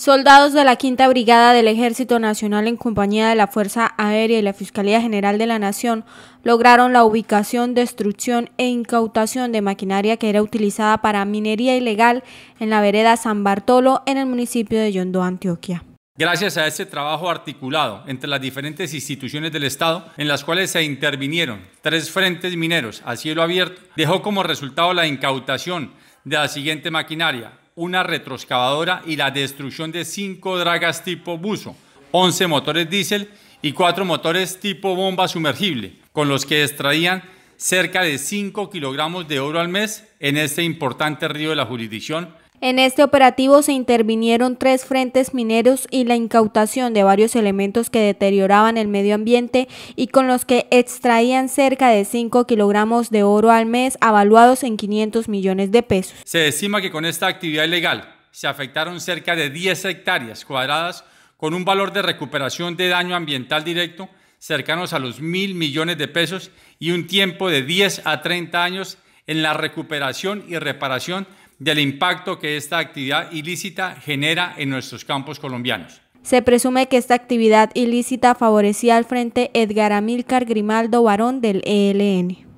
Soldados de la Quinta Brigada del Ejército Nacional en compañía de la Fuerza Aérea y la Fiscalía General de la Nación lograron la ubicación, destrucción e incautación de maquinaria que era utilizada para minería ilegal en la vereda San Bartolo en el municipio de Yondó, Antioquia. Gracias a este trabajo articulado entre las diferentes instituciones del Estado, en las cuales se intervinieron tres frentes mineros a cielo abierto, dejó como resultado la incautación de la siguiente maquinaria, una retroexcavadora y la destrucción de cinco dragas tipo buzo, 11 motores diésel y cuatro motores tipo bomba sumergible, con los que extraían cerca de 5 kilogramos de oro al mes en este importante río de la jurisdicción en este operativo se intervinieron tres frentes mineros y la incautación de varios elementos que deterioraban el medio ambiente y con los que extraían cerca de 5 kilogramos de oro al mes, avaluados en 500 millones de pesos. Se estima que con esta actividad ilegal se afectaron cerca de 10 hectáreas cuadradas con un valor de recuperación de daño ambiental directo cercanos a los mil millones de pesos y un tiempo de 10 a 30 años en la recuperación y reparación del impacto que esta actividad ilícita genera en nuestros campos colombianos. Se presume que esta actividad ilícita favorecía al frente Edgar Amílcar Grimaldo Barón del ELN.